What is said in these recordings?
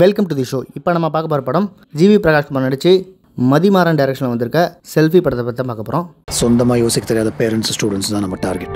welcome to the show இப்போ நம்ம பார்க்க போகிற படம் ஜிவி பிரகாஷ்குமார் நடித்து மதிமாறன் டைரக்ஷனில் வந்திருக்க செல்ஃபி படத்தை பற்றி தான் பார்க்க போகிறோம் சொந்தமாக யோசிக்க தெரியாத பேரண்ட்ஸ் ஸ்டூடெண்ட்ஸ் தான் நம்ம டார்கெட்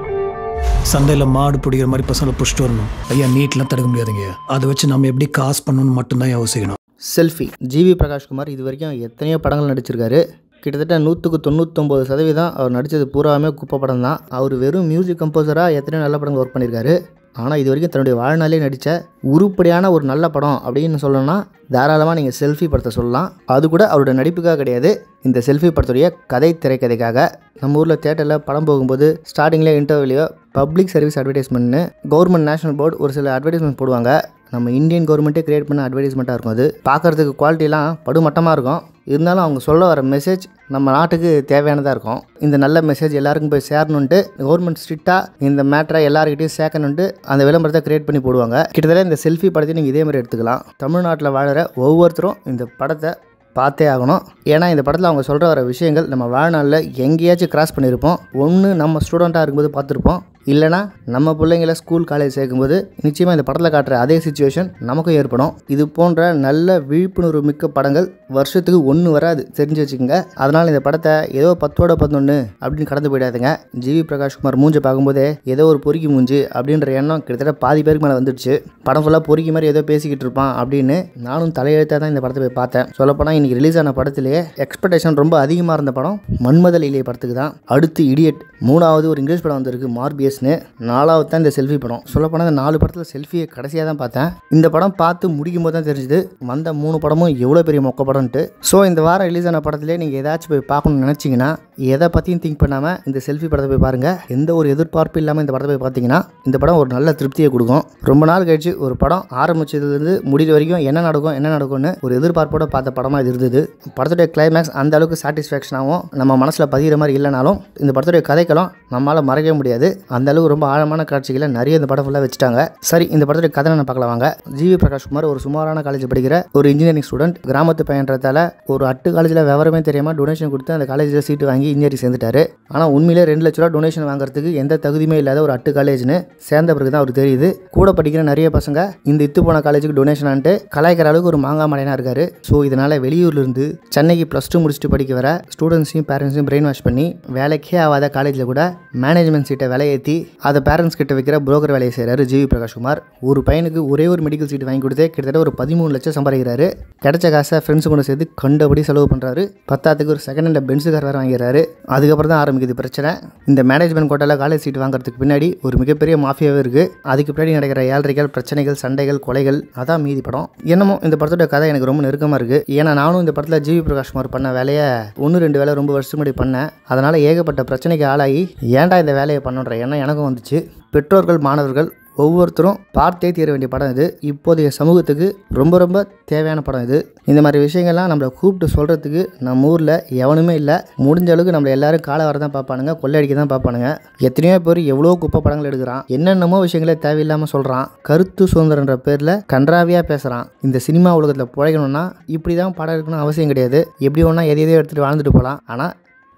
சந்தையில் மாடு பிடிக்கிற மாதிரி பசங்களை பிடிச்சிட்டு வரணும் ஐயா நீட்லாம் தடுக்க முடியாதுங்க அதை வச்சு நம்ம எப்படி காசு பண்ணணும்னு மட்டும்தான் யோசிக்கணும் செல்ஃபி ஜிவி பிரகாஷ்குமார் இது வரைக்கும் எத்தனையோ படங்கள் நடிச்சிருக்காரு கிட்டத்தட்ட நூற்றுக்கு தொண்ணூத்தொம்பது சதவீதம் அவர் நடித்தது பூராமே குப்பை படம் தான் அவர் வெறும் மியூசிக் கம்போசராக எத்தனையோ நல்ல படங்கள் ஒர்க் பண்ணியிருக்காரு ஆனால் இது வரைக்கும் தன்னுடைய வாழ்நாளே நடித்த உருப்படியான ஒரு நல்ல படம் அப்படின்னு சொல்லணும்னா தாராளமாக நீங்கள் செல்ஃபி படத்தை சொல்லலாம் அது கூட அவரோட நடிப்புக்காக கிடையாது இந்த செல்ஃபி படத்துடைய கதை திரைக்கதைக்காக நம்ம ஊரில் தேட்டரில் படம் போகும்போது ஸ்டார்டிங்கில் இன்டர்வியூலையோ பப்ளிக் சர்வீஸ் அட்வர்டைஸ்மெண்ட்னு கவர்மெண்ட் நேஷனல் போர்டு ஒரு சில அட்வர்டைஸ்மெண்ட் போடுவாங்க நம்ம இந்தியன் கவர்மெண்ட்டே கிரியேட் பண்ண அட்வர்டைஸ்மெண்ட்டாக இருக்கும் அது பார்க்குறதுக்கு குவாலிட்டிலாம் படுமட்டமாக இருக்கும் இருந்தாலும் அவங்க சொல்ல வர மெசேஜ் நம்ம நாட்டுக்கு தேவையானதாக இருக்கும் இந்த நல்ல மெசேஜ் எல்லாருக்கும் போய் சேரணுன்ட்டு கவர்மெண்ட் ஸ்ட்ரிக்டாக இந்த மேட்டரை எல்லாருக்கிட்டையும் சேர்க்கணுன்ட்டு அந்த விளம்பரத்தை க்ரியேட் பண்ணி போடுவாங்க கிட்டத்தட்ட இந்த செல்ஃபி படத்தை நீங்கள் இதே மாதிரி எடுத்துக்கலாம் தமிழ்நாட்டில் வாழ்கிற ஒவ்வொருத்தரும் இந்த படத்தை பார்த்தே ஆகணும் ஏன்னா இந்த படத்தில் அவங்க சொல்கிற வர விஷயங்கள் நம்ம வாழ்நாளில் எங்கேயாச்சும் கிராஸ் பண்ணியிருப்போம் ஒன்று நம்ம ஸ்டூடெண்ட்டாக இருக்கும்போது பார்த்துருப்போம் இல்லைனா நம்ம பிள்ளைங்கள ஸ்கூல் காலேஜ் சேர்க்கும்போது நிச்சயமாக இந்த படத்தில் காட்டுற அதே சுச்சுவேஷன் நமக்கும் ஏற்படும் இது போன்ற நல்ல விழிப்புணர்வு மிக்க படங்கள் வருஷத்துக்கு ஒன்று வராது தெரிஞ்சு வச்சுக்கோங்க அதனால் இந்த படத்தை ஏதோ பத்தோட பதினொன்று அப்படின்னு கடந்து போயிடாதுங்க ஜிவி பிரகாஷ்குமார் மூஞ்சை பார்க்கும்போதே ஏதோ ஒரு பொறுக்கி மூஞ்சு அப்படின்ற எண்ணம் கிட்டத்தட்ட பாதி பேருக்கு மேலே வந்துடுச்சு படம் ஃபுல்லாக பொறுக்கி மாதிரி ஏதோ பேசிக்கிட்டு இருப்பான் அப்படின்னு நானும் தலையெழுத்தாக தான் இந்த படத்தை போய் பார்த்தேன் சொல்லப்போனால் இன்றைக்கி ரிலீஸ் ஆன படத்திலேயே எக்ஸ்பெக்டேஷன் ரொம்ப அதிகமாக இருந்த படம் மன்மதல் படத்துக்கு தான் அடுத்து இடியட் மூணாவது ஒரு இங்கிலீஷ் படம் வந்திருக்கு மார்பிய டேஸ்னு நாலாவது தான் இந்த செல்ஃபி படம் சொல்லப்போனால் இந்த நாலு படத்தில் செல்ஃபியை கடைசியாக தான் பார்த்தேன் இந்த படம் பார்த்து முடிக்கும் போது தான் தெரிஞ்சுது வந்த மூணு படமும் எவ்வளோ பெரிய மொக்க படம்ன்ட்டு ஸோ இந்த வாரம் ரிலீஸ் ஆன படத்துலேயே நீங்கள் ஏதாச்சும் போய் பார்க்கணும்னு நினச்சிங்கன்னா எதை பற்றியும் திங்க் பண்ணாமல் இந்த செல்ஃபி படத்தை போய் பாருங்கள் எந்த ஒரு எதிர்பார்ப்பு இல்லாமல் இந்த படத்தை போய் பார்த்தீங்கன்னா இந்த படம் ஒரு நல்ல திருப்தியை கொடுக்கும் ரொம்ப நாள் கழிச்சு ஒரு படம் ஆரம்பிச்சதுலேருந்து முடிவு வரைக்கும் என்ன நடக்கும் என்ன நடக்கும்னு ஒரு எதிர்பார்ப்போட பார்த்த படமாக இது இருந்தது படத்துடைய கிளைமேக்ஸ் அந்த அளவுக்கு சாட்டிஸ்ஃபேக்ஷனாகவும் நம்ம மனசில் பதிகிற மாதிரி இல்லைனாலும் இந்த படத்துடைய கதைக்களும் நம்மளால் மறக்கவே முடியாது அந்தளவு ரொம்ப ஆழமான காட்சிகளை நிறைய இந்த படம் ஃபுல்லாக வச்சுட்டாங்க சரி இந்த படத்துடைய கதை நான் பார்க்கலாம் வாங்க பிரகாஷ் பிரகாஷ்குமார் ஒரு சுமாரான காலேஜ் படிக்கிற ஒரு இன்ஜினியரிங் ஸ்டூடெண்ட் கிராமத்து பயன்றதால ஒரு அட்டு காலேஜில் விவரமே தெரியாமல் டொனேஷன் கொடுத்து அந்த காலேஜில் சீட்டு வாங்கி இன்ஜினியரிங் சேர்ந்துட்டாரு ஆனால் உண்மையிலே ரெண்டு லட்ச ரூபா டொனேஷன் வாங்குறதுக்கு எந்த தகுதியுமே இல்லாத ஒரு அட்டு காலேஜ்னு சேர்ந்த பிறகு தான் அவர் தெரியுது கூட படிக்கிற நிறைய பசங்க இந்த இத்து போன காலேஜுக்கு டொனேஷன் ஆன்ட்டு கலாய்க்கிற அளவுக்கு ஒரு மாங்கா மலையாக இருக்காரு ஸோ இதனால் வெளியூர்லேருந்து சென்னைக்கு ப்ளஸ் டூ முடிச்சுட்டு படிக்க வர ஸ்டூடெண்ட்ஸையும் பேரண்ட்ஸையும் பிரெயின் வாஷ் பண்ணி வேலைக்கே ஆகாத காலேஜில் கூட மேனேஜ்மெண்ட் சீட்டை விலையேற்றி ஏற்றி அதை பேரண்ட்ஸ் கிட்ட வைக்கிற புரோக்கர் வேலையை செய்கிறாரு ஜிவி பிரகாஷ்குமார் ஒரு பையனுக்கு ஒரே ஒரு மெடிக்கல் சீட் வாங்கி கொடுத்தே கிட்டத்தட்ட ஒரு பதிமூணு லட்சம் சம்பாதிக்கிறாரு கிடைச்ச காசை ஃப்ரெண்ட்ஸ் கொண்டு சேர்த்து கண்டபடி செலவு பண்ணுறாரு பத்தாத்துக்கு ஒரு செகண்ட் ஹேண்ட் பென்ஸு கார் வேறு வாங்கிறாரு அதுக்கப்புறம் தான் ஆரம்பிக்குது பிரச்சனை இந்த மேனேஜ்மெண்ட் கோட்டாவில் காலேஜ் சீட் வாங்குறதுக்கு பின்னாடி ஒரு மிகப்பெரிய மாஃபியாவே இருக்குது அதுக்கு பின்னாடி நடக்கிற ஏழ்றைகள் பிரச்சனைகள் சண்டைகள் கொலைகள் அதான் மீதி படம் என்னமோ இந்த படத்தோட கதை எனக்கு ரொம்ப நெருக்கமாக இருக்குது ஏன்னா நானும் இந்த படத்தில் ஜிவி பிரகாஷ்குமார் பண்ண வேலையை ஒன்று ரெண்டு வேலை ரொம்ப வருஷம் முன்னாடி பண்ணேன் அதனால் ஏகப்பட்ட பிரச்சனைக்கு ஆளாகி ஏன்டா இந்த வேலையை பண்ணுன்ற எண்ணம் எனக்கும் வந்துச்சு பெற்றோர்கள் மாணவர்கள் ஒவ்வொருத்தரும் பார்த்தே தீர வேண்டிய படம் இது இப்போதைய சமூகத்துக்கு ரொம்ப ரொம்ப தேவையான படம் இது இந்த மாதிரி விஷயங்கள்லாம் நம்மளை கூப்பிட்டு சொல்கிறதுக்கு நம்ம ஊரில் எவனுமே இல்லை முடிஞ்ச அளவுக்கு நம்மளை எல்லோரும் காலை வர தான் பார்ப்பானுங்க கொள்ளையடிக்க தான் பார்ப்பானுங்க எத்தனையோ பேர் எவ்வளோ குப்பை படங்கள் எடுக்கிறான் என்னென்னமோ விஷயங்களே தேவையில்லாமல் சொல்கிறான் கருத்து சுதந்திரன்ற பேரில் கன்றாவியாக பேசுகிறான் இந்த சினிமா உலகத்தில் பிழைக்கணும்னா இப்படி தான் படம் எடுக்கணும்னு அவசியம் கிடையாது எப்படி ஒன்றா எதையோ எடுத்துகிட்டு வாழ்ந்துட்டு போகலாம் ஆனால்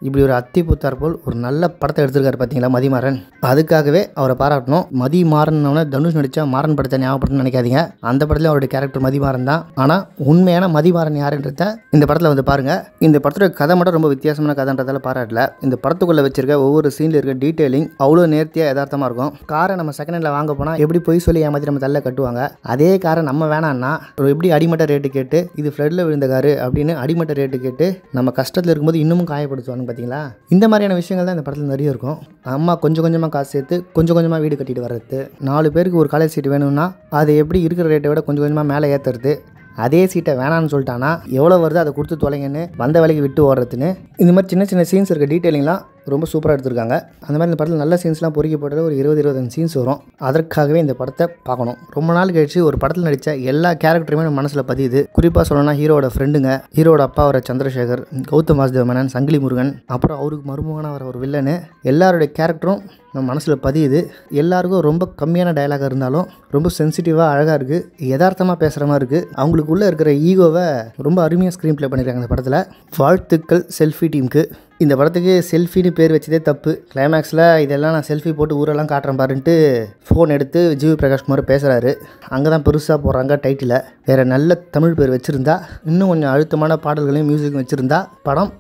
இப்படி ஒரு அத்தி பூத்தார் போல் ஒரு நல்ல படத்தை எடுத்திருக்காரு பார்த்தீங்களா மதிமாறன் அதுக்காகவே அவரை பாராட்டணும் மதிமாறன்னவனை தனுஷ் நடித்தா மாறன் படத்தை ஞாபகப்படுத்தணும்னு நினைக்காதீங்க அந்த படத்தில் அவருடைய கேரக்டர் மதிமாறன் தான் ஆனால் உண்மையான மதிமாறன் யாருன்றத இந்த படத்தில் வந்து பாருங்கள் இந்த படத்தோட கதை மட்டும் ரொம்ப வித்தியாசமான கதைன்றதால பாராட்டல இந்த படத்துக்குள்ளே வச்சிருக்க ஒவ்வொரு சீனில் இருக்க டீட்டெயிலிங் அவ்வளோ நேர்த்தியாக யதார்த்தமாக இருக்கும் காரை நம்ம செகண்ட் ஹேண்டில் வாங்க போனால் எப்படி பொய் சொல்லி ஏமாற்றி நம்ம தள்ள கட்டுவாங்க அதே காரை நம்ம வேணான்னா எப்படி அடிமட்ட ரேட்டு கேட்டு இது ஃப்ளட்டில் விழுந்த காரு அப்படின்னு அடிமட்ட ரேட்டு கேட்டு நம்ம கஷ்டத்தில் இருக்கும்போது இன்னமும் காயப்படுத்துவாங்க பார்த்தீங்களா இந்த மாதிரியான விஷயங்கள் தான் இந்த படத்தில் நிறைய இருக்கும் அம்மா கொஞ்சம் கொஞ்சமாக காசு சேர்த்து கொஞ்சம் கொஞ்சமாக வீடு கட்டிட்டு வர்றது நாலு பேருக்கு ஒரு காலேஜ் சீட்டு வேணும்னா அது எப்படி இருக்கிற ரேட்டை விட கொஞ்சம் கொஞ்சமாக மேலே ஏற்றுறது அதே சீட்டை வேணான்னு சொல்லிட்டானா எவ்வளோ வருது அதை கொடுத்து தொலைங்கன்னு வந்த வேலைக்கு விட்டு ஓடுறதுன்னு இந்த மாதிரி சின்ன சின்ன சீன்ஸ் இருக்க டீட்டெயிலிங்லாம் ரொம்ப சூப்பராக எடுத்திருக்காங்க அந்த மாதிரி இந்த படத்தில் நல்ல சீன்ஸ்லாம் பொறிக்கப்பட்டது ஒரு இருபது இருபத்தஞ்சு சீன்ஸ் வரும் அதற்காகவே இந்த படத்தை பார்க்கணும் ரொம்ப நாள் கழிச்சு ஒரு படத்தில் நடித்த எல்லா கேரக்டருமே நம்ம மனசில் பதியுது குறிப்பாக சொல்லணும்னா ஹீரோட ஃப்ரெண்டுங்க ஹீரோட அப்பா வர சந்திரசேகர் கௌதம் வாசுதேவ மேனன் சங்கிலி முருகன் அப்புறம் அவருக்கு மருமகனாக வர ஒரு வில்லனு எல்லாருடைய கேரக்டரும் நம்ம மனசில் பதியுது எல்லாருக்கும் ரொம்ப கம்மியான டயலாக இருந்தாலும் ரொம்ப சென்சிட்டிவாக அழகாக இருக்குது யதார்த்தமாக பேசுகிற மாதிரி இருக்குது அவங்களுக்குள்ளே இருக்கிற ஈகோவை ரொம்ப அருமையாக ஸ்க்ரீன் ப்ளே பண்ணிக்கிறாங்க இந்த படத்தில் வாழ்த்துக்கள் செல்ஃபி டீமுக்கு இந்த படத்துக்கு செல்ஃபின்னு பேர் வச்சதே தப்பு கிளைமேக்ஸில் இதெல்லாம் நான் செல்ஃபி போட்டு ஊரெல்லாம் காட்டுறேன் பாருன்ட்டு ஃபோன் எடுத்து ஜிவி பிரகாஷ்குமார் பேசுகிறாரு அங்கே தான் பெருசாக போகிறாங்க டைட்டில் வேறு நல்ல தமிழ் பேர் வச்சுருந்தா இன்னும் கொஞ்சம் அழுத்தமான பாடல்களையும் மியூசிக்கும் வச்சுருந்தா படம்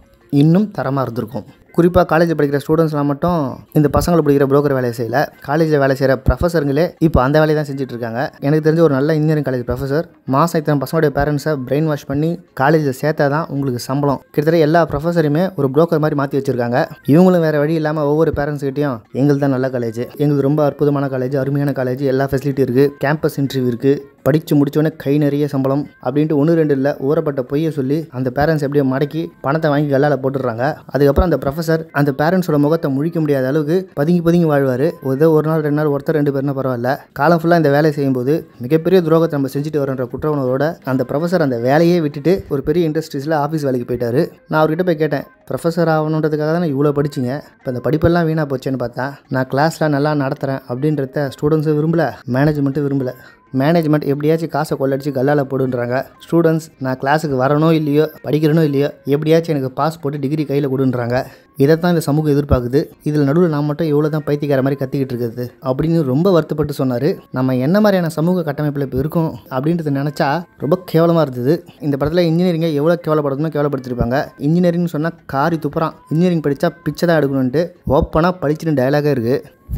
இன்னும் தரமாக இருந்திருக்கும் குறிப்பாக காலேஜ் படிக்கிற ஸ்டூடெண்ட்ஸ்லாம் மட்டும் இந்த பசங்களை படிக்கிற ப்ரோக்கர் வேலையை செய்யலை காலேஜில் வேலை செய்கிற ப்ரொஃபஸருங்களே இப்போ அந்த வேலையை தான் செஞ்சுட்டு இருக்காங்க எனக்கு தெரிஞ்ச ஒரு நல்ல இன்ஜினியரிங் காலேஜ் ப்ரொஃபஸர் மாதம் இத்தனை பசங்களுடைய பேரண்ட்ஸை பிரெயின் வாஷ் பண்ணி காலேஜில் சேர்த்தா தான் உங்களுக்கு சம்பளம் கிட்டத்தட்ட எல்லா ப்ரொஃபஸரையுமே ஒரு ப்ரோக்கர் மாதிரி மாற்றி வச்சிருக்காங்க இவங்களும் வேறு வழி இல்லாமல் ஒவ்வொரு பேரண்ட்ஸ்கிட்டையும் எங்களுக்கு தான் நல்ல காலேஜ் எங்களுக்கு ரொம்ப அற்புதமான காலேஜ் அருமையான காலேஜ் எல்லா ஃபெசிலிட்டி இருக்குது கேம்பஸ் இன்டர்வியூ இருக்குது படித்து முடித்தோடனே கை நிறைய சம்பளம் அப்படின்ட்டு ஒன்று ரெண்டு இல்லை ஊறப்பட்ட பொய்யை சொல்லி அந்த பேரண்ட்ஸ் எப்படியோ மடக்கி பணத்தை வாங்கி கல்லால் போட்டுடுறாங்க அதுக்கப்புறம் அந்த ப்ரொஃபஸர் அந்த பேரண்ட்ஸோட முகத்தை முழிக்க முடியாத அளவுக்கு பதுங்கி பதுங்கி வாழ்வார் ஒரு ஒரு நாள் ரெண்டு நாள் ஒருத்தர் ரெண்டு பேர்னா பரவாயில்ல காலம் ஃபுல்லாக இந்த வேலையை செய்யும்போது மிகப்பெரிய துரோகத்தை நம்ம செஞ்சுட்டு வரன்ற குற்ற உணர்வோட அந்த ப்ரொஃபஸர் அந்த வேலையே விட்டுட்டு ஒரு பெரிய இண்டஸ்ட்ரீஸில் ஆஃபீஸ் வேலைக்கு போயிட்டார் நான் அவர்கிட்ட போய் கேட்டேன் ப்ரொஃபஸர் ஆகணுன்றதுக்காக தான் நான் இவ்வளோ படிச்சிங்க இப்போ இந்த படிப்பெல்லாம் வீணாக போச்சேன்னு பார்த்தா நான் கிளாஸில் நல்லா நடத்துகிறேன் அப்படின்றத ஸ்டூடெண்ட்ஸும் விரும்பலை மேனேஜ்மெண்ட்டும் விரும்பலை மேனேஜ்மெண்ட் எப்படியாச்சும் காசை கொள்ளடிச்சு கல்லால் போடுன்றாங்க ஸ்டூடெண்ட்ஸ் நான் கிளாஸுக்கு வரனோ இல்லையோ படிக்கிறனோ இல்லையோ எப்படியாச்சும் எனக்கு பாஸ் போட்டு டிகிரி கையில் கொடுன்றாங்க இதை தான் இந்த சமூகம் எதிர்பார்க்குது இதில் நடுவில் நான் மட்டும் எவ்வளோ தான் பைத்தியக்கார மாதிரி கத்திக்கிட்டு இருக்குது அப்படின்னு ரொம்ப வருத்தப்பட்டு சொன்னார் நம்ம என்ன மாதிரியான சமூக கட்டமைப்பில் இப்போ இருக்கும் அப்படின்றத நினச்சா ரொம்ப கேவலமாக இருந்தது இந்த படத்தில் இன்ஜினியரிங்கை எவ்வளோ கேவலப்படுத்தணும் கேவலப்படுத்திருப்பாங்க இன்ஜினியரிங்னு சொன்னால் காரி துப்புறான் இன்ஜினியரிங் படித்தா பிச்சை தான் எடுக்கணுன்ட்டு ஓப்பனாக படிச்சுன்னு டைலாக இருக்குது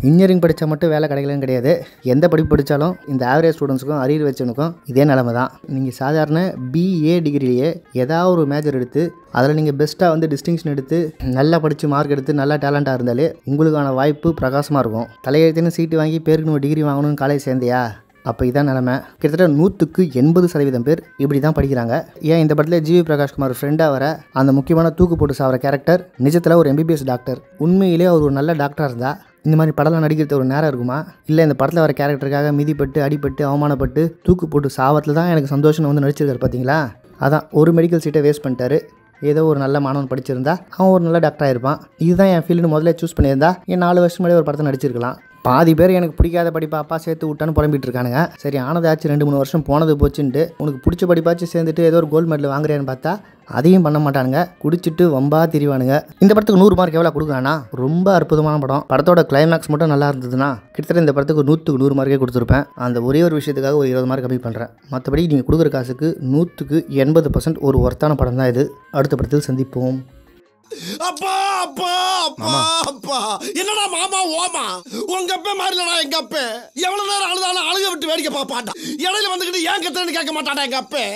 இன்ஜினியரிங் படித்தா மட்டும் வேலை கிடைக்கலன்னு கிடையாது எந்த படிப்பு படித்தாலும் இந்த ஆவரேஜ் ஸ்டூடெண்ட்ஸுக்கும் அரியர் வச்சவனுக்கும் இதே நிலமை தான் நீங்கள் சாதாரண பிஏ டிகிரியிலேயே ஏதாவது ஒரு மேஜர் எடுத்து அதில் நீங்கள் பெஸ்ட்டாக வந்து டிஸ்டிங்ஷன் எடுத்து நல்லா படித்து மார்க் எடுத்து நல்லா டேலண்ட்டாக இருந்தாலே உங்களுக்கான வாய்ப்பு பிரகாசமாக இருக்கும் தலையெழுத்துன்னு சீட்டு வாங்கி பேருக்குன்னு ஒரு டிகிரி வாங்கணும்னு காலேஜ் சேர்ந்தியா அப்போ இதான் நிலமை கிட்டத்தட்ட நூற்றுக்கு எண்பது சதவீதம் பேர் இப்படி தான் படிக்கிறாங்க ஏன் இந்த படத்தில் ஜிவி பிரகாஷ்குமார் ஃப்ரெண்டாக வர அந்த முக்கியமான தூக்கு போட்டு சாவர கேரக்டர் நிஜத்தில் ஒரு எம்பிபிஎஸ் டாக்டர் உண்மையிலே அவர் ஒரு நல்ல டாக்டராக இருந்தால் இந்த மாதிரி படம்லாம் நடிக்கிறது ஒரு நேரம் இருக்குமா இல்லை இந்த படத்தில் வர கேரக்டருக்காக மிதிப்பட்டு அடிப்பட்டு அவமானப்பட்டு தூக்கு போட்டு சாவத்தில் தான் எனக்கு சந்தோஷம் வந்து நடிச்சிருக்காரு பார்த்தீங்களா அதான் ஒரு மெடிக்கல் சீட்டை வேஸ்ட் பண்ணிட்டாரு ஏதோ ஒரு நல்ல மாணவன் படிச்சிருந்தா அவன் ஒரு நல்ல டாக்டராக இருப்பான் இதுதான் என் ஃபீல்டு முதல்ல சூஸ் பண்ணியிருந்தா என் நாலு வருஷம் முன்னாடி ஒரு படத்தை நடிச்சிருக்கலாம் பாதி பேர் எனக்கு பிடிக்காத படிப்பாப்பா சேர்த்து விட்டான்னு புலம்பிட்டு இருக்கானுங்க சரி ஆனதாச்சு ரெண்டு மூணு வருஷம் போனது போச்சுன்ட்டு உனக்கு பிடிச்ச படிப்பாச்சு சேர்ந்துட்டு ஏதோ ஒரு கோல்டு மெடல் வாங்குறேன்னு பார்த்தா அதையும் பண்ண மாட்டானுங்க குடிச்சிட்டு வம்பா திரிவானுங்க இந்த படத்துக்கு நூறு மார்க் எவ்வளோ கொடுக்கானா ரொம்ப அற்புதமான படம் படத்தோட கிளைமேக்ஸ் மட்டும் நல்லா இருந்ததுன்னா கிட்டத்தட்ட இந்த படத்துக்கு நூற்றுக்கு நூறு மார்க்கே கொடுத்துருப்பேன் அந்த ஒரே ஒரு விஷயத்துக்காக ஒரு இருபது மார்க் கம்மி பண்ணுறேன் மற்றபடி நீங்கள் கொடுக்குற காசுக்கு நூற்றுக்கு எண்பது பர்சன்ட் ஒரு ஒர்த்தான படம் தான் இது அடுத்த படத்தில் சந்திப்போம் அப்பா அப்பா அப்பா அப்பா என்னடா மாமா ஓமா உங்க அப்ப மாறிலடா எங்க அப்ப எவ்வளவு நேரம் அழுதாலும் அழுக விட்டு வேடிக்கை பார்ப்பாண்டா இடையில வந்துக்கிட்டு ஏன் கத்துறேன்னு கேட்க மாட்டாடா எங்க அப்பே